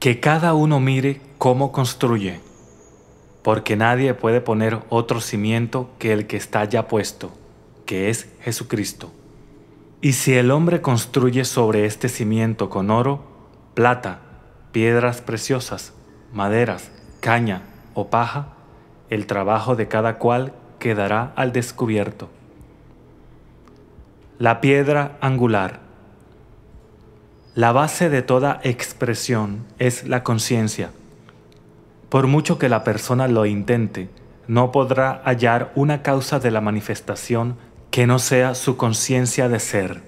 que cada uno mire cómo construye, porque nadie puede poner otro cimiento que el que está ya puesto, que es Jesucristo. Y si el hombre construye sobre este cimiento con oro, plata, piedras preciosas, maderas, caña o paja, el trabajo de cada cual quedará al descubierto. La piedra angular la base de toda expresión es la conciencia. Por mucho que la persona lo intente, no podrá hallar una causa de la manifestación que no sea su conciencia de ser.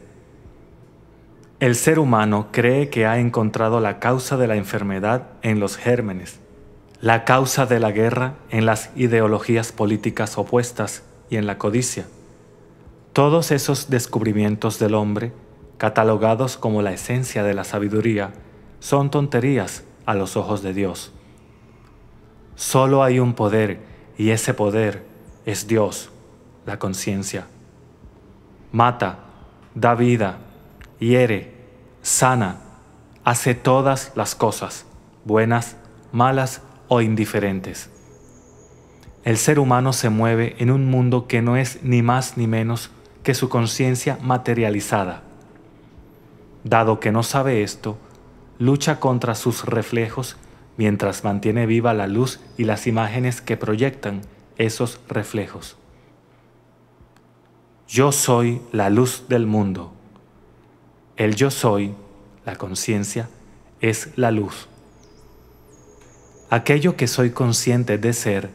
El ser humano cree que ha encontrado la causa de la enfermedad en los gérmenes, la causa de la guerra en las ideologías políticas opuestas y en la codicia. Todos esos descubrimientos del hombre catalogados como la esencia de la sabiduría, son tonterías a los ojos de Dios. Solo hay un poder y ese poder es Dios, la conciencia. Mata, da vida, hiere, sana, hace todas las cosas, buenas, malas o indiferentes. El ser humano se mueve en un mundo que no es ni más ni menos que su conciencia materializada. Dado que no sabe esto, lucha contra sus reflejos mientras mantiene viva la luz y las imágenes que proyectan esos reflejos. Yo soy la luz del mundo. El yo soy, la conciencia, es la luz. Aquello que soy consciente de ser,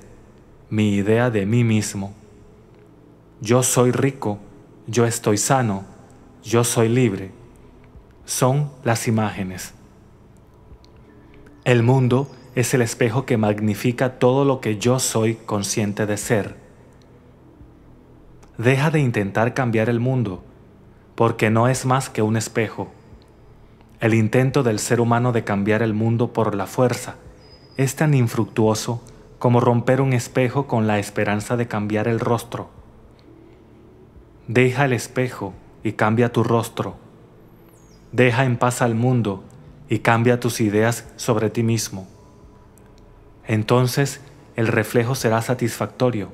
mi idea de mí mismo. Yo soy rico, yo estoy sano, yo soy libre son las imágenes. El mundo es el espejo que magnifica todo lo que yo soy consciente de ser. Deja de intentar cambiar el mundo, porque no es más que un espejo. El intento del ser humano de cambiar el mundo por la fuerza es tan infructuoso como romper un espejo con la esperanza de cambiar el rostro. Deja el espejo y cambia tu rostro Deja en paz al mundo y cambia tus ideas sobre ti mismo. Entonces el reflejo será satisfactorio.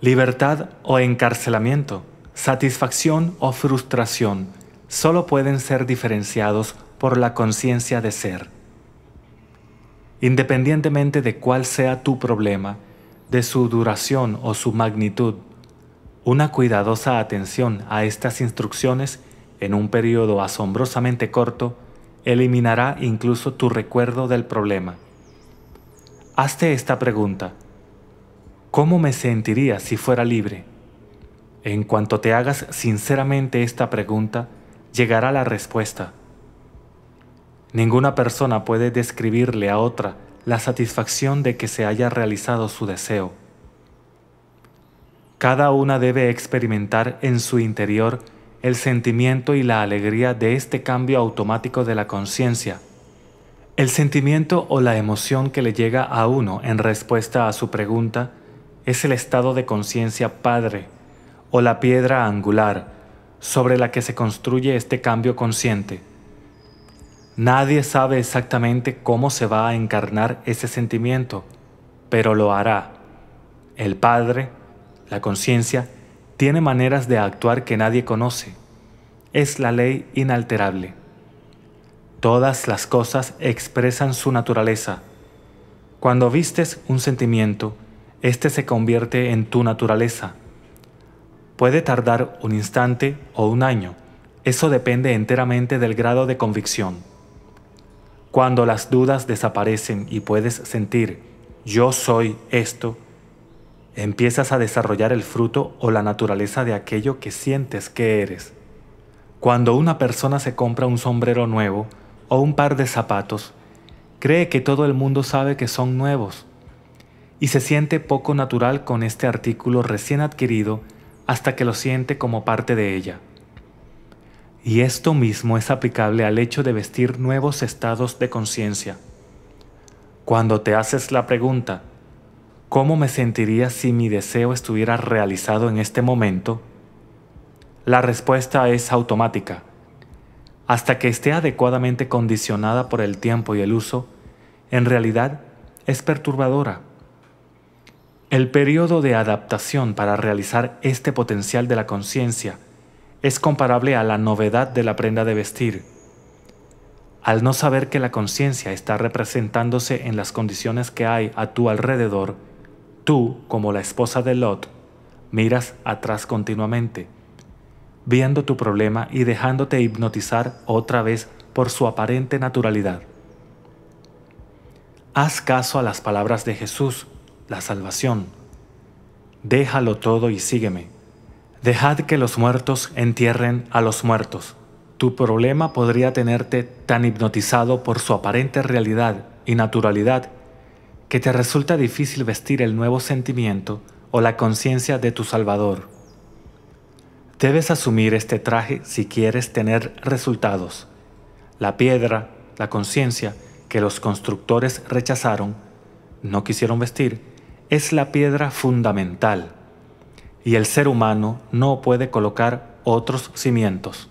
Libertad o encarcelamiento, satisfacción o frustración, solo pueden ser diferenciados por la conciencia de ser. Independientemente de cuál sea tu problema, de su duración o su magnitud, una cuidadosa atención a estas instrucciones en un periodo asombrosamente corto, eliminará incluso tu recuerdo del problema. Hazte esta pregunta. ¿Cómo me sentiría si fuera libre? En cuanto te hagas sinceramente esta pregunta, llegará la respuesta. Ninguna persona puede describirle a otra la satisfacción de que se haya realizado su deseo. Cada una debe experimentar en su interior el sentimiento y la alegría de este cambio automático de la conciencia. El sentimiento o la emoción que le llega a uno en respuesta a su pregunta es el estado de conciencia padre o la piedra angular sobre la que se construye este cambio consciente. Nadie sabe exactamente cómo se va a encarnar ese sentimiento, pero lo hará. El Padre, la conciencia tiene maneras de actuar que nadie conoce. Es la ley inalterable. Todas las cosas expresan su naturaleza. Cuando vistes un sentimiento, éste se convierte en tu naturaleza. Puede tardar un instante o un año. Eso depende enteramente del grado de convicción. Cuando las dudas desaparecen y puedes sentir, yo soy esto, Empiezas a desarrollar el fruto o la naturaleza de aquello que sientes que eres. Cuando una persona se compra un sombrero nuevo o un par de zapatos, cree que todo el mundo sabe que son nuevos y se siente poco natural con este artículo recién adquirido hasta que lo siente como parte de ella. Y esto mismo es aplicable al hecho de vestir nuevos estados de conciencia. Cuando te haces la pregunta, ¿Cómo me sentiría si mi deseo estuviera realizado en este momento? La respuesta es automática. Hasta que esté adecuadamente condicionada por el tiempo y el uso, en realidad es perturbadora. El periodo de adaptación para realizar este potencial de la conciencia es comparable a la novedad de la prenda de vestir. Al no saber que la conciencia está representándose en las condiciones que hay a tu alrededor, Tú, como la esposa de Lot, miras atrás continuamente, viendo tu problema y dejándote hipnotizar otra vez por su aparente naturalidad. Haz caso a las palabras de Jesús, la salvación. Déjalo todo y sígueme. Dejad que los muertos entierren a los muertos. Tu problema podría tenerte tan hipnotizado por su aparente realidad y naturalidad que te resulta difícil vestir el nuevo sentimiento o la conciencia de tu Salvador. Debes asumir este traje si quieres tener resultados. La piedra, la conciencia que los constructores rechazaron, no quisieron vestir, es la piedra fundamental, y el ser humano no puede colocar otros cimientos.